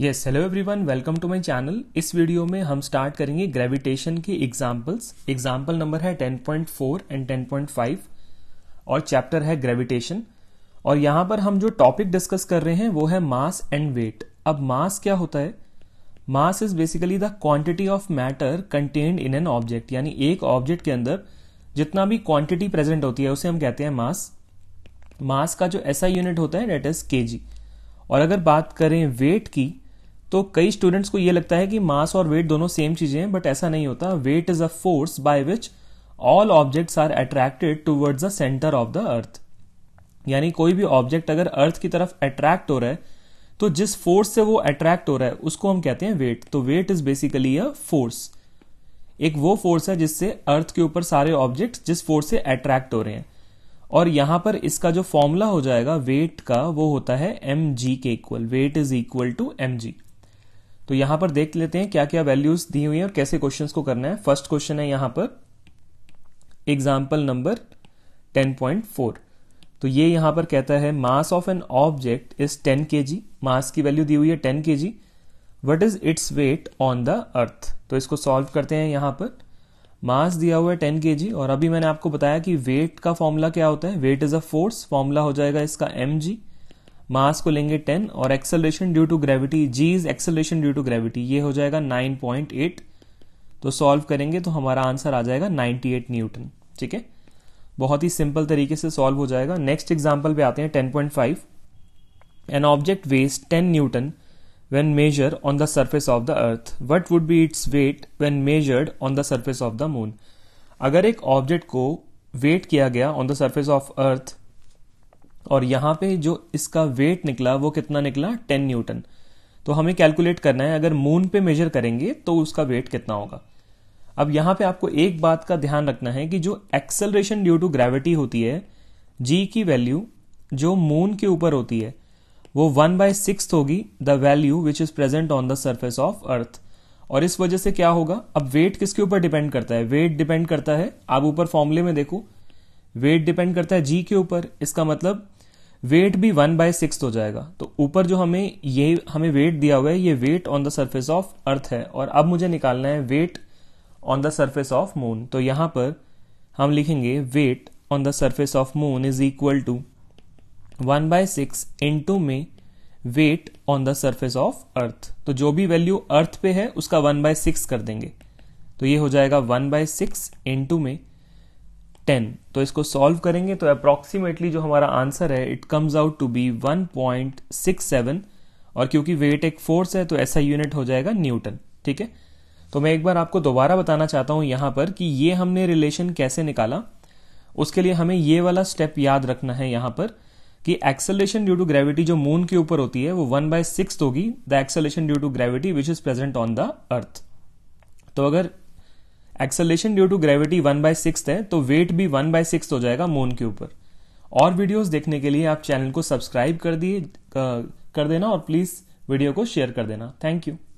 yes hello everyone welcome to my channel इस video में हम स्टार्ट करेंगे ग्रेविटेशन के एग्जांपल्स एग्जांपल नंबर है 10.4 एंड 10.5 और चैप्टर है ग्रेविटेशन और यहां पर हम जो टॉपिक डिस्कस कर रहे हैं वो है मास एंड वेट अब मास क्या होता है mass is basically the quantity of matter contained in an object यानी एक ऑब्जेक्ट के अंदर जितना भी क्वांटिटी प्रेजेंट होती है उसे हम कहते हैं मास मास का जो ऐसा यूनिट होता है डेट इज के और अगर बात करें वेट की तो कई स्टूडेंट्स को यह लगता है कि मास और वेट दोनों सेम चीजें हैं बट ऐसा नहीं होता weight is a force by which all objects are attracted towards the centre of the earth यानी कोई भी ऑब्जेक्ट अगर अर्थ की तरफ अट्रैक्ट हो रहा है तो जिस फोर्स से वो अट्रैक्ट हो रहा है उसको हम कहते हैं वेट तो weight is basically a force एक वो फोर्स है जिससे अर्थ के ऊपर सारे ऑब्जेक्ट जिस फोर्स से अट्रैक्ट हो रहे हैं और यहां पर इसका जो फॉर्मूला हो जाएगा वेट का वो होता है एम जी के equal weight is equal to M G तो यहां पर देख लेते हैं क्या क्या वैल्यूज दी हुई है और कैसे क्वेश्चन को करना है फर्स्ट क्वेश्चन है यहां पर एग्जाम्पल नंबर 10.4 तो ये यहां पर कहता है mass of an object is 10 के मास की वैल्यू दी हुई है 10 K G what is its weight on the earth तो इसको सॉल्व करते हैं यहां पर मास दिया हुआ है टेन के जी और अभी मैंने आपको बताया कि वेट का फॉर्मूला क्या होता है weight is a force formula हो जाएगा इसका एम जी मास को लेंगे टेन और acceleration due to gravity G is acceleration due to gravity ये हो जाएगा नाइन पॉइंट एट तो सॉल्व करेंगे तो हमारा आंसर आ जाएगा 98 एट न्यूटन ठीक है बहुत ही सिंपल तरीके से सॉल्व हो जाएगा नेक्स्ट एग्जाम्पल पे आते हैं ten point five an object weighs ten newton when measure on the surface of the earth what would be its weight when measured on the surface of the moon अगर एक object को weight किया गया on the surface of earth और यहां पे जो इसका वेट निकला वो कितना निकला 10 न्यूटन तो हमें कैलकुलेट करना है अगर मून पे मेजर करेंगे तो उसका वेट कितना होगा अब यहां पे आपको एक बात का ध्यान रखना है कि जो एक्सेलरेशन ड्यू टू ग्रेविटी होती है जी की वैल्यू जो मून के ऊपर होती है वो वन बाय सिक्स होगी the value which is present on the surface of earth और इस वजह से क्या होगा अब वेट किसके ऊपर डिपेंड करता है वेट डिपेंड करता है आप ऊपर फॉर्मूले में देखो वेट डिपेंड करता है जी के ऊपर इसका मतलब वेट भी वन बाय सिक्स हो जाएगा तो ऊपर जो हमें ये हमें वेट दिया हुआ है ये weight on the surface of earth है और अब मुझे निकालना है weight on the surface of moon तो यहां पर हम लिखेंगे weight on the surface of moon is equal to one by six into में weight on the surface of earth तो जो भी वैल्यू अर्थ पे है उसका वन बाय सिक्स कर देंगे तो ये हो जाएगा वन बाय सिक्स इंटू में टेन तो इसको सॉल्व करेंगे तो अप्रॉक्सीमेटली जो हमारा आंसर है it comes out to be one point six seven और क्योंकि वेट एक फोर्स है तो ऐसा यूनिट हो जाएगा न्यूटन ठीक है तो मैं एक बार आपको दोबारा बताना चाहता हूं यहां पर कि ये हमने रिलेशन कैसे निकाला उसके लिए हमें ये वाला स्टेप याद रखना है यहां पर कि एक्सेलेशन ड्यू टू ग्रेविटी जो मून के ऊपर होती है वो वन बाय सिक्स होगी the acceleration due to gravity which is present on the earth तो अगर acceleration due to gravity one by six है तो वेट भी वन बाय सिक्स हो जाएगा मून के ऊपर और वीडियोस देखने के लिए आप चैनल को सब्सक्राइब कर दिए कर देना और प्लीज़ वीडियो को शेयर कर देना थैंक यू